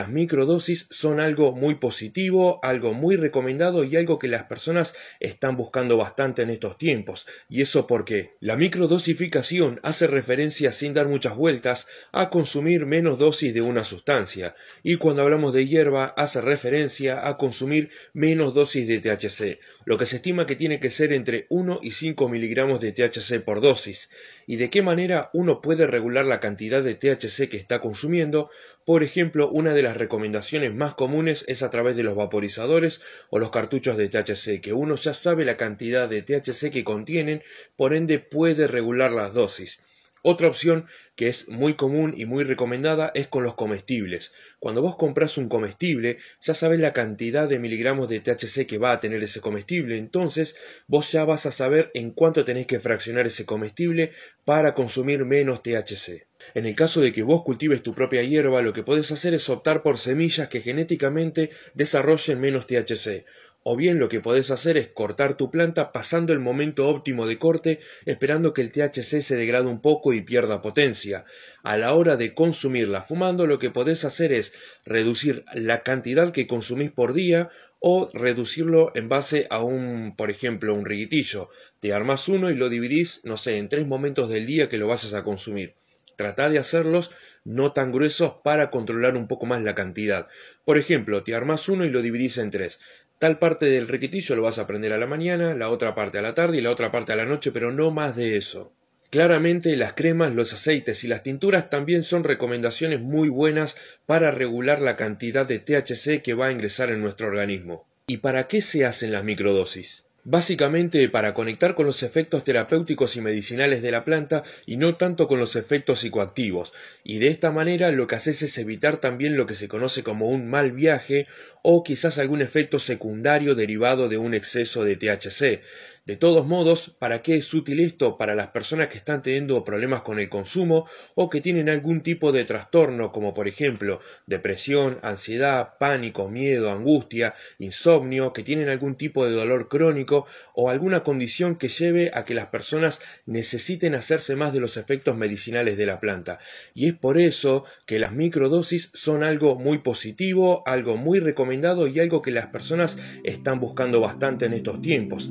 Las microdosis son algo muy positivo, algo muy recomendado y algo que las personas están buscando bastante en estos tiempos. Y eso porque la microdosificación hace referencia sin dar muchas vueltas a consumir menos dosis de una sustancia. Y cuando hablamos de hierba hace referencia a consumir menos dosis de THC, lo que se estima que tiene que ser entre 1 y 5 miligramos de THC por dosis. ¿Y de qué manera uno puede regular la cantidad de THC que está consumiendo? Por ejemplo, una de las las recomendaciones más comunes es a través de los vaporizadores o los cartuchos de THC, que uno ya sabe la cantidad de THC que contienen, por ende puede regular las dosis. Otra opción que es muy común y muy recomendada es con los comestibles. Cuando vos compras un comestible, ya sabes la cantidad de miligramos de THC que va a tener ese comestible, entonces vos ya vas a saber en cuánto tenés que fraccionar ese comestible para consumir menos THC. En el caso de que vos cultives tu propia hierba, lo que podés hacer es optar por semillas que genéticamente desarrollen menos THC o bien lo que podés hacer es cortar tu planta pasando el momento óptimo de corte esperando que el THC se degrade un poco y pierda potencia. A la hora de consumirla fumando lo que podés hacer es reducir la cantidad que consumís por día o reducirlo en base a un, por ejemplo, un riguitillo. Te armas uno y lo dividís, no sé, en tres momentos del día que lo vayas a consumir. Trata de hacerlos no tan gruesos para controlar un poco más la cantidad. Por ejemplo, te armas uno y lo dividís en tres. Tal parte del requitillo lo vas a aprender a la mañana, la otra parte a la tarde y la otra parte a la noche, pero no más de eso. Claramente las cremas, los aceites y las tinturas también son recomendaciones muy buenas para regular la cantidad de THC que va a ingresar en nuestro organismo. ¿Y para qué se hacen las microdosis? básicamente para conectar con los efectos terapéuticos y medicinales de la planta y no tanto con los efectos psicoactivos. Y de esta manera lo que haces es evitar también lo que se conoce como un mal viaje o quizás algún efecto secundario derivado de un exceso de THC. De todos modos, ¿para qué es útil esto para las personas que están teniendo problemas con el consumo o que tienen algún tipo de trastorno como por ejemplo depresión, ansiedad, pánico, miedo, angustia, insomnio, que tienen algún tipo de dolor crónico o alguna condición que lleve a que las personas necesiten hacerse más de los efectos medicinales de la planta? Y es por eso que las microdosis son algo muy positivo, algo muy recomendado y algo que las personas están buscando bastante en estos tiempos.